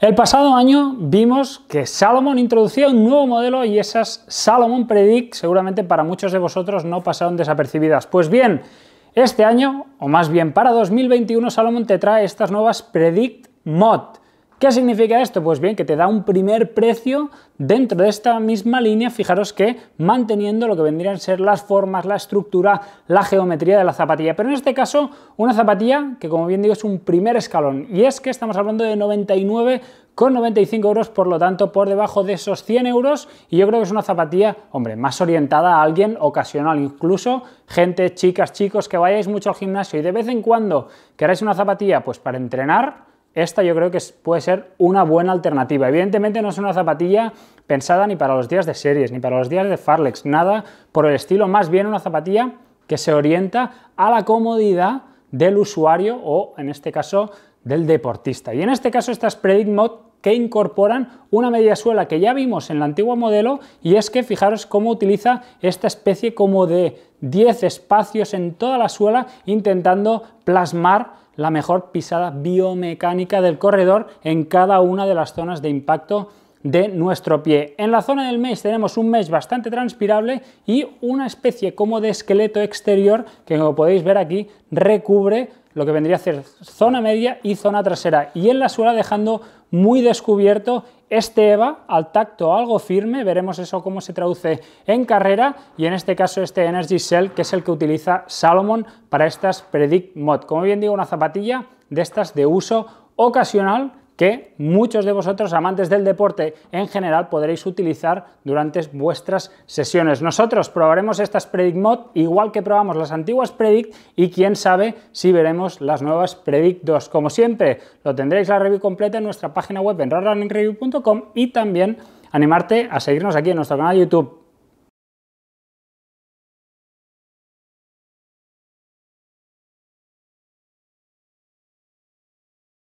El pasado año vimos que Salomon introducía un nuevo modelo y esas Salomon Predict seguramente para muchos de vosotros no pasaron desapercibidas. Pues bien, este año, o más bien para 2021, Salomon te trae estas nuevas Predict Mod. ¿Qué significa esto? Pues bien, que te da un primer precio dentro de esta misma línea, fijaros que manteniendo lo que vendrían a ser las formas, la estructura, la geometría de la zapatilla. Pero en este caso, una zapatilla que como bien digo es un primer escalón y es que estamos hablando de 99,95 con euros, por lo tanto, por debajo de esos 100 euros. Y yo creo que es una zapatilla, hombre, más orientada a alguien ocasional, incluso gente, chicas, chicos, que vayáis mucho al gimnasio y de vez en cuando queráis una zapatilla, pues para entrenar esta yo creo que puede ser una buena alternativa. Evidentemente no es una zapatilla pensada ni para los días de series, ni para los días de Farlex, nada por el estilo, más bien una zapatilla que se orienta a la comodidad del usuario o, en este caso, del deportista. Y en este caso estas Predict Mode que incorporan una mediasuela que ya vimos en la antigua modelo y es que fijaros cómo utiliza esta especie como de 10 espacios en toda la suela intentando plasmar la mejor pisada biomecánica del corredor en cada una de las zonas de impacto de nuestro pie. En la zona del mesh tenemos un mesh bastante transpirable y una especie como de esqueleto exterior que como podéis ver aquí recubre lo que vendría a ser zona media y zona trasera. Y en la suela dejando muy descubierto este EVA al tacto algo firme, veremos eso cómo se traduce en carrera y en este caso este Energy Cell que es el que utiliza Salomon para estas Predict Mod. Como bien digo, una zapatilla de estas de uso ocasional que muchos de vosotros, amantes del deporte en general, podréis utilizar durante vuestras sesiones. Nosotros probaremos estas Predict Mod igual que probamos las antiguas Predict y quién sabe si veremos las nuevas Predict 2. Como siempre, lo tendréis la review completa en nuestra página web en rarrunningReview.com y también animarte a seguirnos aquí en nuestro canal de YouTube